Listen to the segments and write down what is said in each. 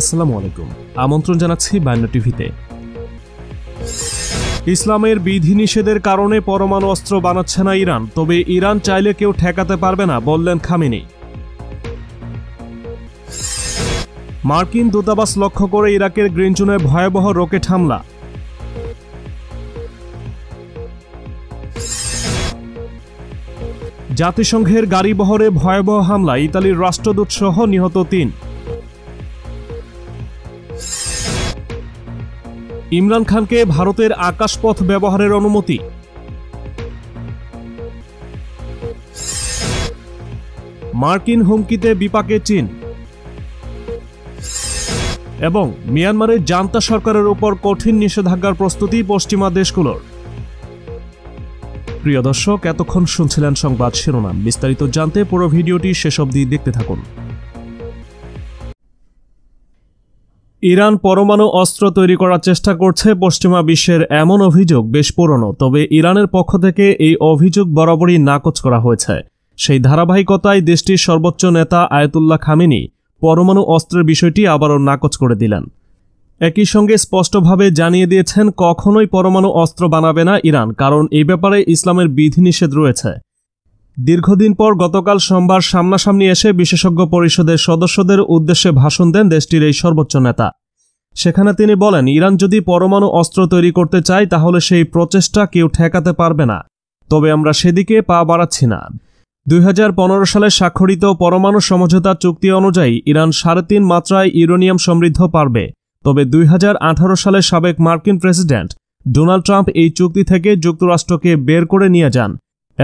আসসালামু আলাইকুম আমন্ত্রণ জানাচ্ছি বায়ান্ন টিভিতে ইসলামের বিধিনিষেধের কারণে পরমাণু অস্ত্র বানাচ্ছে না ইরান তবে ইরান চাইলে কেউ ঠেকাতে পারবে না বললেন খামিনি মার্কিন দূতাবাস লক্ষ্য করে ইরাকের গ্রিনজুনে ভয়াবহ রকেট হামলা জাতিসংঘের গাড়িবহরে ভয়াবহ হামলা ইতালির রাষ্ট্রদূত সহ নিহত তিন ইমরান খানকে ভারতের আকাশপথ ব্যবহারের অনুমতি মার্কিন হুমকিতে বিপাকে চীন এবং মিয়ানমারের জান্তা সরকারের উপর কঠিন নিষেধাজ্ঞার প্রস্তুতি পশ্চিমা দেশগুলোর প্রিয় দর্শক এতক্ষণ শুনছিলেন সংবাদ শিরোনাম বিস্তারিত জানতে পুরো ভিডিওটি শেষ অবধি দেখতে থাকুন ইরান পরমাণু অস্ত্র তৈরি করার চেষ্টা করছে পশ্চিমা বিশ্বের এমন অভিযোগ বেশ পুরনো তবে ইরানের পক্ষ থেকে এই অভিযোগ বরাবরই নাকচ করা হয়েছে সেই ধারাবাহিকতায় দেশটির সর্বোচ্চ নেতা আয়তুল্লাহ খামিনি পরমাণু অস্ত্রের বিষয়টি আবারও নাকচ করে দিলেন একই সঙ্গে স্পষ্টভাবে জানিয়ে দিয়েছেন কখনোই পরমাণু অস্ত্র বানাবে না ইরান কারণ এ ব্যাপারে ইসলামের বিধিনিষেধ রয়েছে দীর্ঘদিন পর গতকাল সোমবার সামনাসামনি এসে বিশেষজ্ঞ পরিষদের সদস্যদের উদ্দেশ্যে ভাষণ দেন দেশটির এই সর্বোচ্চ নেতা সেখানে তিনি বলেন ইরান যদি পরমাণু অস্ত্র তৈরি করতে চায় তাহলে সেই প্রচেষ্টা কেউ ঠেকাতে পারবে না তবে আমরা সেদিকে পা বাড়াচ্ছি না দুই হাজার সালে স্বাক্ষরিত পরমাণু সমঝোতা চুক্তি অনুযায়ী ইরান সাড়ে তিন মাত্রায় ইউরেনিয়াম সমৃদ্ধ পারবে তবে দুই হাজার সালে সাবেক মার্কিন প্রেসিডেন্ট ডোনাল্ড ট্রাম্প এই চুক্তি থেকে যুক্তরাষ্ট্রকে বের করে নিয়ে যান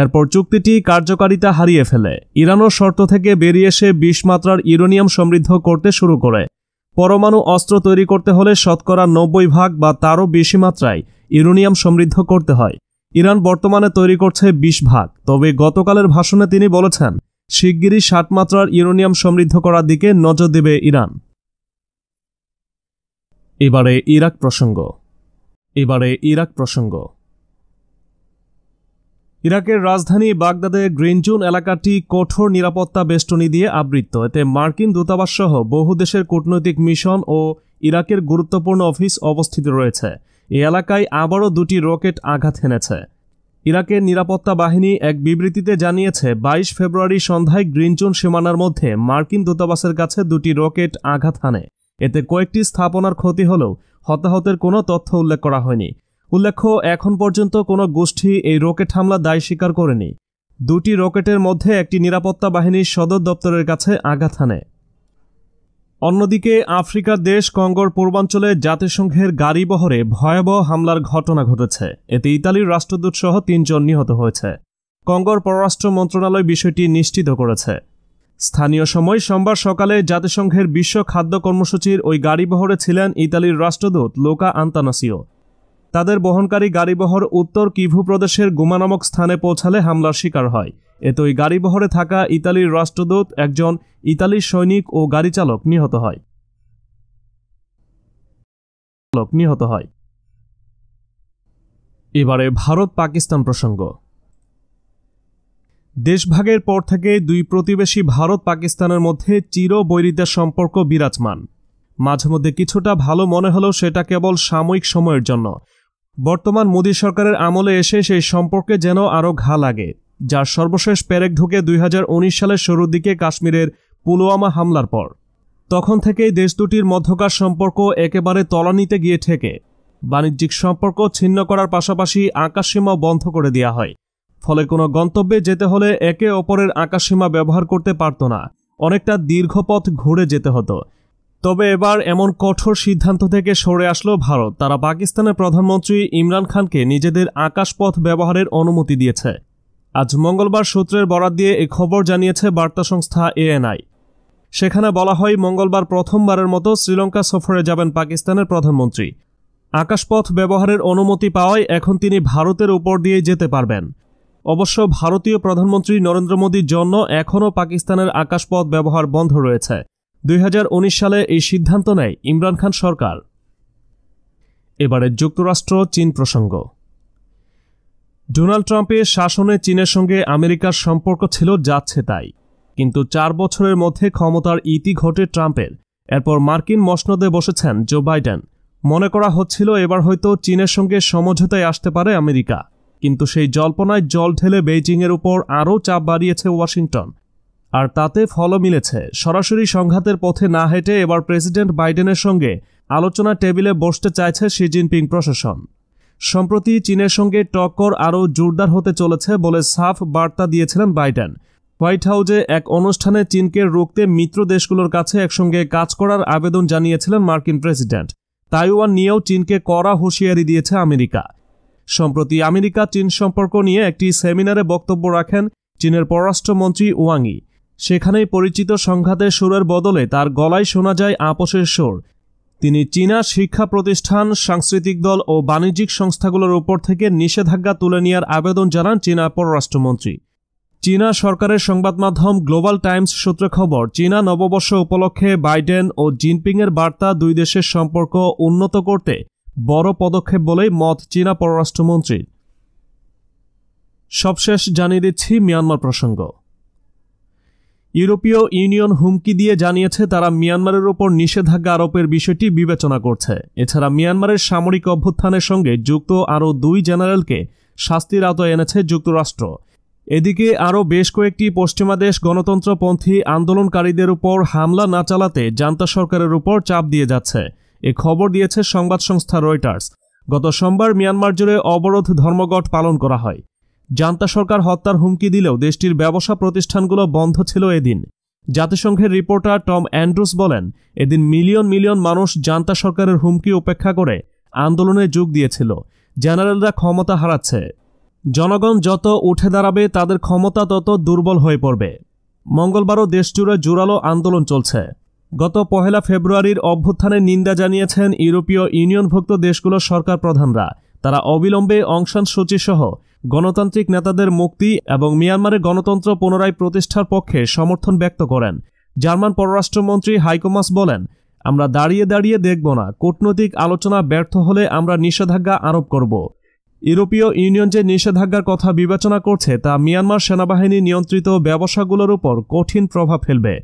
এরপর চুক্তিটি কার্যকারিতা হারিয়ে ফেলে ইরানও শর্ত থেকে বেরিয়ে এসে বিশ মাত্রার ইউরোনিয়াম সমৃদ্ধ করতে শুরু করে পরমাণু অস্ত্র তৈরি করতে হলে শতকরা নব্বই ভাগ বা তারও বেশি মাত্রায় ইউরোনিয়াম সমৃদ্ধ করতে হয় ইরান বর্তমানে তৈরি করছে বিশ ভাগ তবে গতকালের ভাষণে তিনি বলেছেন শিগগিরই ষাট মাত্রার ইউরোনিয়াম সমৃদ্ধ করার দিকে নজর দেবে ইরান এবারে ইরাক প্রসঙ্গ এবারে ইরাক প্রসঙ্গ ইরাকের রাজধানী বাগদাদের গ্রিনজুন এলাকাটি কঠোর নিরাপত্তা বেষ্টনী দিয়ে আবৃত এতে মার্কিন সহ বহু দেশের কূটনৈতিক মিশন ও ইরাকের গুরুত্বপূর্ণ অফিস অবস্থিত রয়েছে এই এলাকায় আবারও দুটি রকেট আঘাত হেনেছে ইরাকের নিরাপত্তা বাহিনী এক বিবৃতিতে জানিয়েছে ২২ ফেব্রুয়ারি সন্ধ্যায় গ্রিনজুন সীমানার মধ্যে মার্কিন দূতাবাসের কাছে দুটি রকেট আঘাত হানে এতে কয়েকটি স্থাপনার ক্ষতি হলেও হতাহতের কোনো তথ্য উল্লেখ করা হয়নি উল্লেখ্য এখন পর্যন্ত কোনো গোষ্ঠী এই রকেট হামলা দায় স্বীকার করেনি দুটি রকেটের মধ্যে একটি নিরাপত্তা বাহিনীর সদর দপ্তরের কাছে আঘাত হানে অন্যদিকে আফ্রিকার দেশ কঙ্গোর পূর্বাঞ্চলে জাতিসংঘের গাড়ি বহরে ভয়াবহ হামলার ঘটনা ঘটেছে এতে ইতালির রাষ্ট্রদূত সহ তিনজন নিহত হয়েছে কঙ্গোর পররাষ্ট্র মন্ত্রণালয় বিষয়টি নিশ্চিত করেছে স্থানীয় সময় সোমবার সকালে জাতিসংঘের বিশ্ব খাদ্য কর্মসূচির ওই গাড়ি বহরে ছিলেন ইতালির রাষ্ট্রদূত লোকা আন্তানাসিও তাদের বহনকারী গাড়িবহর উত্তর কিভু প্রদেশের গুমা নামক স্থানে পৌঁছালে হামলার শিকার হয় এতে ওই গাড়িবহরে থাকা ইতালির রাষ্ট্রদূত একজন ইতালির সৈনিক ও গাড়ি চালক নিহত হয় নিহত হয় এবারে ভারত পাকিস্তান প্রসঙ্গ দেশভাগের পর থেকে দুই প্রতিবেশী ভারত পাকিস্তানের মধ্যে চির বৈরিতার সম্পর্ক বিরাজমান মাঝে মধ্যে কিছুটা ভালো মনে হলেও সেটা কেবল সাময়িক সময়ের জন্য বর্তমান মোদী সরকারের আমলে এসে সেই সম্পর্কে যেন আরও ঘা লাগে যার সর্বশেষ প্যারেক ঢুকে দুই সালের শুরুর দিকে কাশ্মীরের পুলওয়ামা হামলার পর তখন থেকেই দেশ দুটির মধ্যকার সম্পর্ক একেবারে তলানিতে গিয়ে ঠেকে বাণিজ্যিক সম্পর্ক ছিন্ন করার পাশাপাশি আকাশসীমা বন্ধ করে দেওয়া হয় ফলে কোনো গন্তব্যে যেতে হলে একে অপরের আকাশসীমা ব্যবহার করতে পারত না অনেকটা দীর্ঘ পথ ঘুরে যেতে হতো তবে এবার এমন কঠোর সিদ্ধান্ত থেকে সরে আসলো ভারত তারা পাকিস্তানের প্রধানমন্ত্রী ইমরান খানকে নিজেদের আকাশপথ ব্যবহারের অনুমতি দিয়েছে আজ মঙ্গলবার সূত্রের বরাত দিয়ে এ খবর জানিয়েছে বার্তা সংস্থা এএনআই সেখানে বলা হয় মঙ্গলবার প্রথমবারের মতো শ্রীলঙ্কা সফরে যাবেন পাকিস্তানের প্রধানমন্ত্রী আকাশপথ ব্যবহারের অনুমতি পাওয়ায় এখন তিনি ভারতের উপর দিয়ে যেতে পারবেন অবশ্য ভারতীয় প্রধানমন্ত্রী নরেন্দ্র মোদীর জন্য এখনও পাকিস্তানের আকাশপথ ব্যবহার বন্ধ রয়েছে দুই সালে এই সিদ্ধান্ত নেয় ইমরান খান সরকার এবারে যুক্তরাষ্ট্র চীন প্রসঙ্গ ডোনাল্ড ট্রাম্পের শাসনে চীনের সঙ্গে আমেরিকার সম্পর্ক ছিল যাচ্ছে তাই কিন্তু চার বছরের মধ্যে ক্ষমতার ইতি ঘটে ট্রাম্পের এরপর মার্কিন মসনদে বসেছেন জো বাইডেন মনে করা হচ্ছিল এবার হয়তো চীনের সঙ্গে সমঝোতায় আসতে পারে আমেরিকা কিন্তু সেই জল্পনায় জল ঢেলে বেইজিংয়ের উপর আরও চাপ বাড়িয়েছে ওয়াশিংটন আর তাতে ফলও মিলেছে সরাসরি সংঘাতের পথে না হেঁটে এবার প্রেসিডেন্ট বাইডেনের সঙ্গে আলোচনা টেবিলে বসতে চাইছে শি জিনপিং প্রশাসন সম্প্রতি চীনের সঙ্গে টক্কর আরও জোরদার হতে চলেছে বলে সাফ বার্তা দিয়েছিলেন বাইডেন হোয়াইট হাউজে এক অনুষ্ঠানে চীনকে রুখতে মিত্র দেশগুলোর কাছে একসঙ্গে কাজ করার আবেদন জানিয়েছিলেন মার্কিন প্রেসিডেন্ট তাইওয়ান নিয়েও চীনকে কড়া হুঁশিয়ারি দিয়েছে আমেরিকা সম্প্রতি আমেরিকা চীন সম্পর্ক নিয়ে একটি সেমিনারে বক্তব্য রাখেন চীনের পররাষ্ট্রমন্ত্রী ওয়াংই সেখানেই পরিচিত সংঘাতের সুরের বদলে তার গলায় শোনা যায় আপসের সুর তিনি চীনা শিক্ষা প্রতিষ্ঠান সাংস্কৃতিক দল ও বাণিজ্যিক সংস্থাগুলোর উপর থেকে নিষেধাজ্ঞা তুলে নেওয়ার আবেদন জানান চীনা পররাষ্ট্রমন্ত্রী চীনা সরকারের সংবাদ মাধ্যম গ্লোবাল টাইমস সূত্রে খবর চীনা নববর্ষ উপলক্ষে বাইডেন ও জিনপিংয়ের বার্তা দুই দেশের সম্পর্ক উন্নত করতে বড় পদক্ষেপ বলেই মত চীনা পররাষ্ট্রমন্ত্রীর সবশেষ জানিয়ে দিচ্ছি মিয়ানমার প্রসঙ্গ ইউরোপীয় ইউনিয়ন হুমকি দিয়ে জানিয়েছে তারা মিয়ানমারের ওপর নিষেধাজ্ঞা আরোপের বিষয়টি বিবেচনা করছে এছাড়া মিয়ানমারের সামরিক অভ্যুত্থানের সঙ্গে যুক্ত আরও দুই জেনারেলকে শাস্তির আওতায় এনেছে যুক্তরাষ্ট্র এদিকে আরও বেশ কয়েকটি পশ্চিমা দেশ গণতন্ত্রপন্থী আন্দোলনকারীদের উপর হামলা না চালাতে জান্তা সরকারের উপর চাপ দিয়ে যাচ্ছে এ খবর দিয়েছে সংবাদ সংস্থা রয়টার্স গত সোমবার মিয়ানমার জুড়ে অবরোধ ধর্মঘট পালন করা হয় জান্তা সরকার হত্যার হুমকি দিলেও দেশটির ব্যবসা প্রতিষ্ঠানগুলো বন্ধ ছিল এদিন জাতিসংঘের রিপোর্টার টম অ্যান্ড্রুস বলেন এদিন মিলিয়ন মিলিয়ন মানুষ জান্তা সরকারের হুমকি উপেক্ষা করে আন্দোলনে যোগ দিয়েছিল জেনারেলরা ক্ষমতা হারাচ্ছে জনগণ যত উঠে দাঁড়াবে তাদের ক্ষমতা তত দুর্বল হয়ে পড়বে মঙ্গলবারও দেশজুড়ে জোরালো আন্দোলন চলছে গত পহেলা ফেব্রুয়ারির অভ্যুত্থানের নিন্দা জানিয়েছেন ইউরোপীয় ইউনিয়নভুক্ত দেশগুলোর সরকার প্রধানরা তারা অবিলম্বে অংশান সহ গণতান্ত্রিক নেতাদের মুক্তি এবং মিয়ানমারে গণতন্ত্র পুনরায় প্রতিষ্ঠার পক্ষে সমর্থন ব্যক্ত করেন জার্মান পররাষ্ট্রমন্ত্রী হাইকোমাস বলেন আমরা দাঁড়িয়ে দাঁড়িয়ে দেখব না কূটনৈতিক আলোচনা ব্যর্থ হলে আমরা নিষেধাজ্ঞা আরোপ করব ইউরোপীয় ইউনিয়ন যে নিষেধাজ্ঞার কথা বিবেচনা করছে তা মিয়ানমার সেনাবাহিনী নিয়ন্ত্রিত ব্যবসাগুলোর উপর কঠিন প্রভাব ফেলবে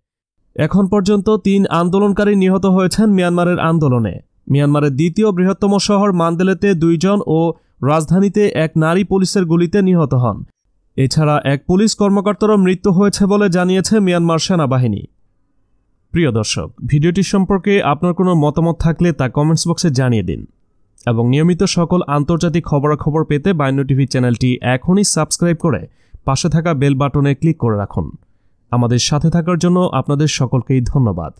এখন পর্যন্ত তিন আন্দোলনকারী নিহত হয়েছেন মিয়ানমারের আন্দোলনে মিয়ানমারের দ্বিতীয় বৃহত্তম শহর মান্দেলেতে দুইজন ও রাজধানীতে এক নারী পুলিশের গুলিতে নিহত হন এছাড়া এক পুলিশ কর্মকর্তারও মৃত্যু হয়েছে বলে জানিয়েছে মিয়ানমার সেনাবাহিনী প্রিয় দর্শক ভিডিওটি সম্পর্কে আপনার কোনো মতামত থাকলে তা কমেন্টস বক্সে জানিয়ে দিন এবং নিয়মিত সকল আন্তর্জাতিক খবরাখবর পেতে বাইন্য টিভি চ্যানেলটি এখনই সাবস্ক্রাইব করে পাশে থাকা বেল বাটনে ক্লিক করে রাখুন আমাদের সাথে থাকার জন্য আপনাদের সকলকেই ধন্যবাদ